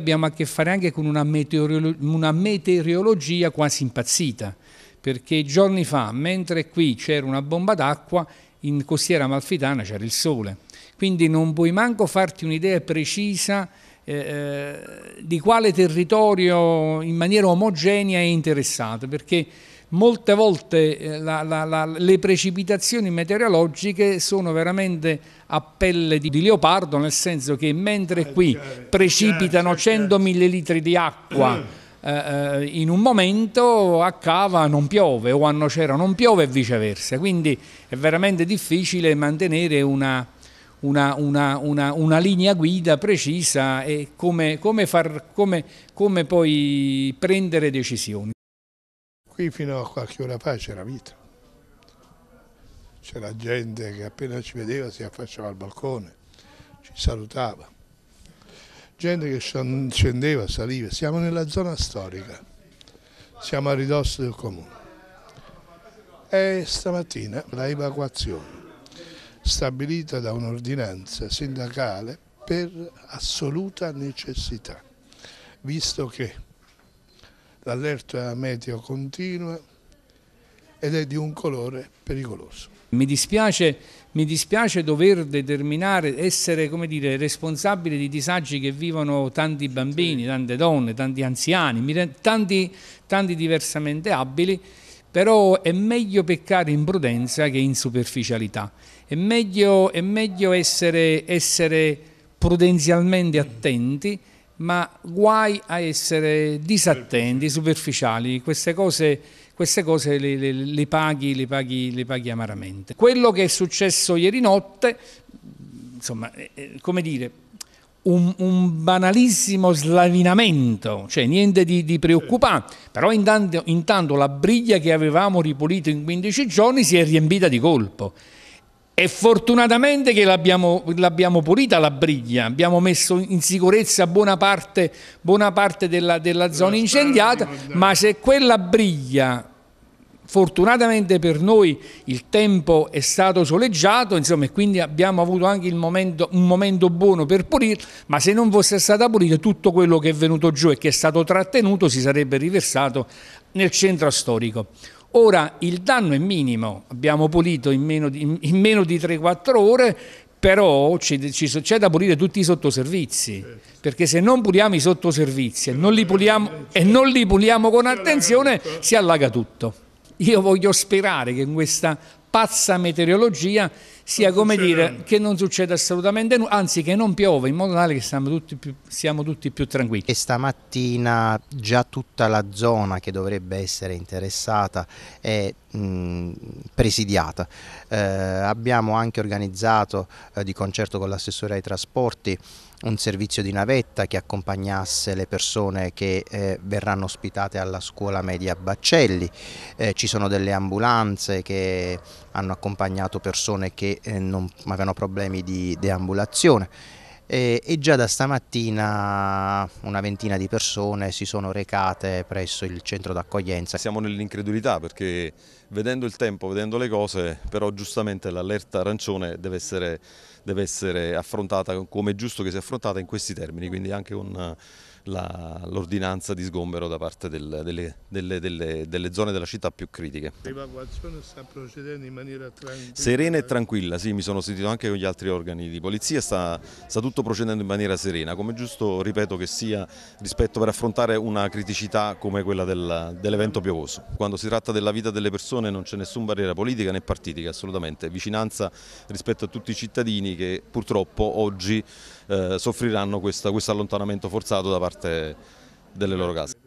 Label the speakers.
Speaker 1: Abbiamo a che fare anche con una, meteorolo una meteorologia quasi impazzita, perché giorni fa, mentre qui c'era una bomba d'acqua, in costiera amalfitana c'era il sole. Quindi non puoi manco farti un'idea precisa eh, eh di quale territorio in maniera omogenea è interessato, perché molte volte eh, la, la, la, le precipitazioni meteorologiche sono veramente a pelle di, di leopardo, nel senso che mentre eh, qui certo, certo, precipitano 100 certo. millilitri di acqua mm. eh, eh, in un momento a Cava non piove o a Nocera non piove e viceversa, quindi è veramente difficile mantenere una, una, una, una, una, linea guida precisa e come, come, far, come, come poi prendere decisioni qui
Speaker 2: fino a qualche ora fa c'era vita.
Speaker 1: C'era gente che appena ci
Speaker 2: vedeva si affacciava al balcone, ci salutava. Gente che scendeva, saliva. Siamo nella zona storica, siamo a ridosso del comune. E stamattina la evacuazione stabilita da un'ordinanza sindacale per assoluta necessità, visto che l'allerta meteo continua ed è di un colore pericoloso.
Speaker 1: Mi dispiace, mi dispiace, dover determinare, essere dire, responsabile di disagi che vivono tanti bambini, tante donne, tanti anziani, tanti, tanti diversamente abili, però è meglio peccare in prudenza che in superficialità. È meglio, è meglio essere, essere prudenzialmente attenti ma guai a essere disattenti, superficiali, queste cose, queste cose le, le, le, paghi, le, paghi, le paghi amaramente. Quello che è successo ieri notte, insomma, come dire, un, un, banalissimo slavinamento, cioè niente di, di preoccupante, però intanto, intanto la briglia che avevamo ripulito in 15 giorni si è riempita di colpo. E fortunatamente che l'abbiamo, pulita la briglia, abbiamo messo in sicurezza buona parte, buona parte della, della zona incendiata, ma se quella briglia fortunatamente per noi il tempo è stato soleggiato insomma, e quindi abbiamo avuto anche momento, un momento buono per pulirla, ma se non fosse stata pulita tutto quello che è venuto giù e che è stato trattenuto si sarebbe riversato nel centro storico. Ora il danno è minimo, abbiamo pulito in meno di, di 3-4 ore, però c'è da pulire tutti i sottoservizi, perché se non puliamo i sottoservizi e non li puliamo, non li puliamo con attenzione si allaga tutto. Io voglio sperare che in questa pazza meteorologia sia come succede. dire che non succede assolutamente nulla, anzi che non piove in modo tale che siamo tutti, più, siamo tutti più
Speaker 3: tranquilli. E stamattina già tutta la zona che dovrebbe essere interessata è mh, presidiata. Eh, abbiamo anche organizzato eh, di concerto con l'assessore ai trasporti un servizio di navetta che accompagnasse le persone che eh, verranno ospitate alla scuola media Baccelli, eh, ci sono delle ambulanze che hanno accompagnato persone che eh, non avevano problemi di deambulazione e, eh, e già da stamattina una ventina di persone si sono recate presso il centro d'accoglienza.
Speaker 4: Siamo nell'incredulità perché vedendo il tempo, vedendo le cose, però giustamente l'allerta arancione deve essere, deve essere affrontata come è giusto che sia affrontata in questi termini, quindi anche con l'ordinanza di sgombero da parte del, delle, delle, delle, delle, zone della città più critiche.
Speaker 2: L'evacuazione sta procedendo in maniera tranquilla? Serena
Speaker 4: e tranquilla, sì, mi sono sentito anche con gli altri organi di polizia, sta, sta tutto sto procedendo in maniera serena, come giusto ripeto che sia rispetto per affrontare una criticità come quella del, dell'evento piovoso. Quando si tratta della vita delle persone non c'è nessuna barriera politica né partitica, assolutamente, vicinanza rispetto a tutti i cittadini che purtroppo oggi eh, soffriranno questa, questo allontanamento forzato da parte delle loro case.